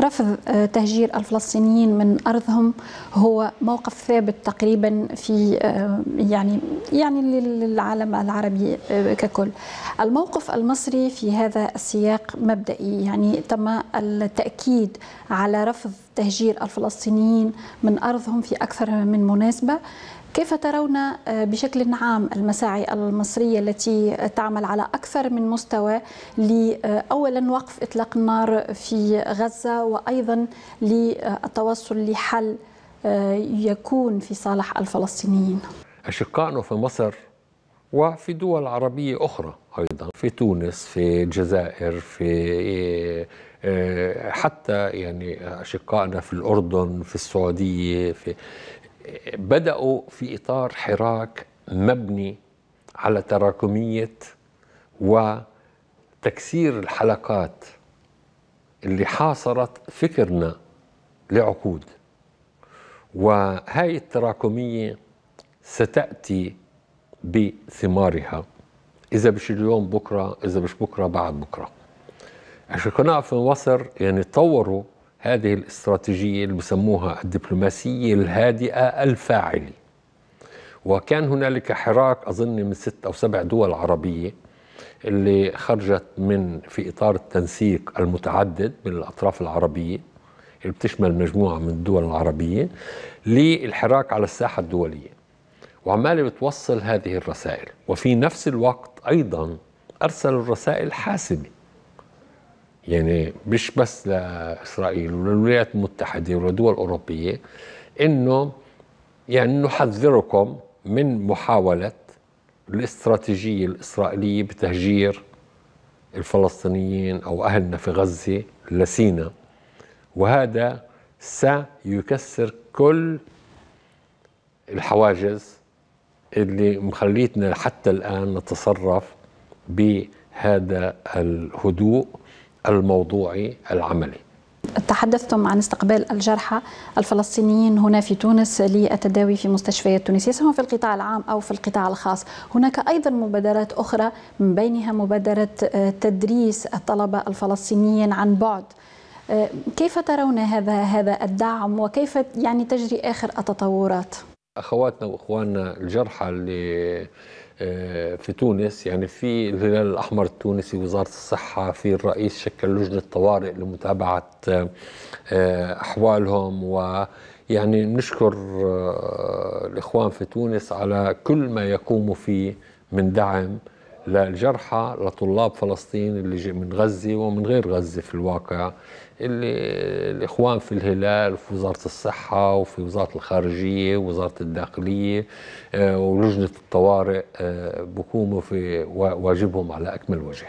رفض آه، تهجير الفلسطينيين من ارضهم هو موقف ثابت تقريبا في آه، يعني يعني للعالم العربي آه، ككل. الموقف المصري في هذا السياق مبدئي يعني تم التاكيد على رفض تهجير الفلسطينيين من ارضهم في اكثر من مناسبه كيف ترون آه، بشكل عام المساعي المصرية التي تعمل على أكثر من مستوى لأولا وقف إطلاق النار في غزة وأيضا للتوصل لحل آه، يكون في صالح الفلسطينيين أشقائنا في مصر وفي دول عربية أخرى أيضا في تونس في الجزائر في آه، حتى يعني أشقائنا في الأردن في السعودية في بدأوا في إطار حراك مبني على تراكمية وتكسير الحلقات اللي حاصرت فكرنا لعقود وهذه التراكمية ستأتي بثمارها إذا مش اليوم بكرة إذا مش بكرة بعد بكرة كنا في مصر يعني تطوروا هذه الاستراتيجية اللي بسموها الدبلوماسية الهادئة الفاعلة وكان هنالك حراك أظن من ست أو سبع دول عربية اللي خرجت من في إطار التنسيق المتعدد من الأطراف العربية اللي بتشمل مجموعة من الدول العربية للحراك على الساحة الدولية وعمالة بتوصل هذه الرسائل وفي نفس الوقت أيضا أرسل الرسائل حاسمة يعني مش بس لاسرائيل وللولايات المتحده ولدول اوروبيه انه يعني نحذركم من محاوله الاستراتيجيه الاسرائيليه بتهجير الفلسطينيين او اهلنا في غزه لسينا وهذا سيكسر كل الحواجز اللي مخليتنا حتى الان نتصرف بهذا الهدوء الموضوعي العملي تحدثتم عن استقبال الجرحى الفلسطينيين هنا في تونس للتداوي في مستشفيات تونسية سواء في القطاع العام أو في القطاع الخاص هناك أيضا مبادرات أخرى من بينها مبادرة آه، تدريس الطلبة الفلسطينيين عن بعد آه، كيف ترون هذا هذا الدعم وكيف يعني تجري آخر التطورات؟ اخواتنا واخواننا الجرحى اللي آه، في تونس يعني في الهلال الاحمر التونسي وزاره الصحه في الرئيس شكل لجنه طوارئ لمتابعه آه، احوالهم ويعني نشكر آه، الاخوان في تونس على كل ما يقوموا فيه من دعم للجرحى لطلاب فلسطين اللي من غزة ومن غير غزة في الواقع اللي الإخوان في الهلال في وزارة الصحة وفي وزارة الخارجية ووزارة الداخلية آه، ولجنة الطوارئ آه، بكونوا في واجبهم على أكمل وجه